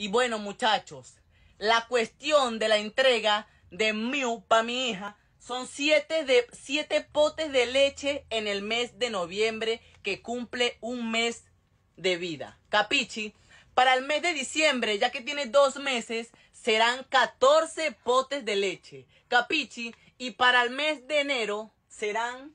Y bueno, muchachos, la cuestión de la entrega de Mew para mi hija son siete, de, siete potes de leche en el mes de noviembre que cumple un mes de vida. Capichi, para el mes de diciembre, ya que tiene dos meses, serán 14 potes de leche. Capichi, y para el mes de enero serán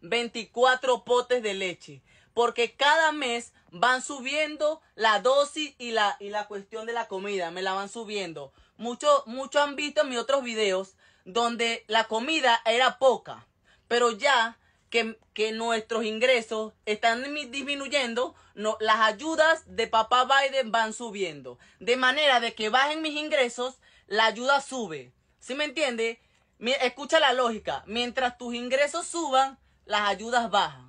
24 potes de leche porque cada mes van subiendo la dosis y la, y la cuestión de la comida, me la van subiendo. Muchos mucho han visto en mis otros videos donde la comida era poca, pero ya que, nuestros ingresos están disminuyendo, las ayudas de papá Biden van subiendo. De manera de que bajen mis ingresos, la ayuda sube. ¿Sí me entiende? Escucha la lógica. Mientras tus ingresos suban, las ayudas bajan.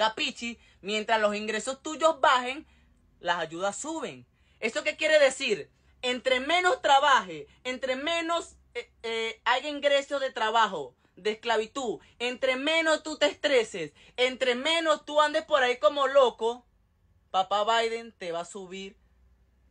Capichi, mientras los ingresos tuyos bajen, las ayudas suben. ¿Eso qué quiere decir? Entre menos trabaje, entre menos eh, eh, hay ingresos de trabajo, de esclavitud, entre menos tú te estreses, entre menos tú andes por ahí como loco, papá Biden te va a subir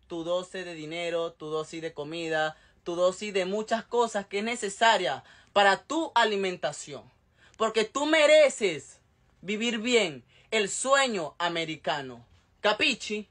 tu dosis de dinero, tu dosis de comida, tu dosis de muchas cosas que es necesaria para tu alimentación. Porque tú mereces vivir bien, el sueño americano. Capichi?